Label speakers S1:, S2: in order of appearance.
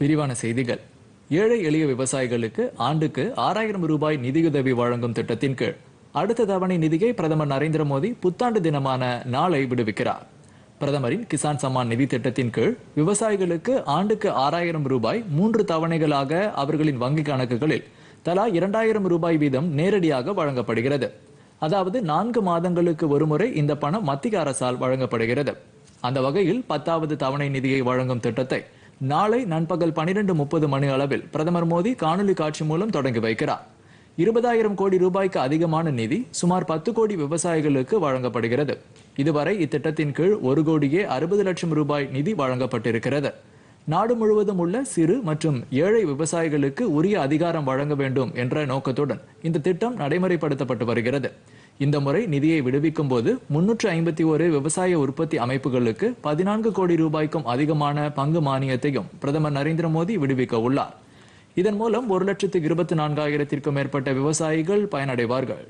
S1: விரிவான செய்திகள் ஏழை எளிய விவசாயிகளுக்கு ஆண்டுக்கு ஆறாயிரம் ரூபாய் நிதியுதவி வழங்கும் திட்டத்தின் கீழ் அடுத்த தவணை நிதியை பிரதமர் நரேந்திர மோடி புத்தாண்டு தினமான நாளை விடுவிக்கிறார் பிரதமரின் கிசான் சம்மான் நிதி திட்டத்தின் கீழ் விவசாயிகளுக்கு ஆண்டுக்கு ஆறாயிரம் ரூபாய் மூன்று தவணைகளாக அவர்களின் வங்கிக் கணக்குகளில் தலா இரண்டாயிரம் ரூபாய் வீதம் நேரடியாக வழங்கப்படுகிறது அதாவது நான்கு மாதங்களுக்கு ஒருமுறை இந்த பணம் மத்திய அரசால் வழங்கப்படுகிறது அந்த வகையில் பத்தாவது தவணை நிதியை வழங்கும் திட்டத்தை நாளை நண்பகல் பனிரெண்டு முப்பது மணி அளவில் பிரதமர் மோடி காணொலி காட்சி மூலம் தொடங்கி வைக்கிறார் இருபதாயிரம் கோடி ரூபாய்க்கு அதிகமான நிதி சுமார் பத்து கோடி விவசாயிகளுக்கு வழங்கப்படுகிறது இதுவரை இத்திட்டத்தின் கீழ் ஒரு கோடியே அறுபது லட்சம் ரூபாய் நிதி வழங்கப்பட்டிருக்கிறது நாடு முழுவதும் உள்ள சிறு மற்றும் ஏழை விவசாயிகளுக்கு உரிய அதிகாரம் வழங்க வேண்டும் என்ற நோக்கத்துடன் இந்த திட்டம் நடைமுறைப்படுத்தப்பட்டு வருகிறது இந்த முறை நிதியை விடுவிக்கும் போது முன்னூற்று ஐம்பத்தி ஒரு விவசாய உற்பத்தி அமைப்புகளுக்கு பதினான்கு கோடி ரூபாய்க்கும் அதிகமான பங்கு மானியத்தையும் பிரதமர் நரேந்திர மோடி விடுவிக்க உள்ளார் இதன் மூலம் ஒரு லட்சத்து இருபத்தி நான்காயிரத்திற்கும் மேற்பட்ட விவசாயிகள் பயனடைவார்கள்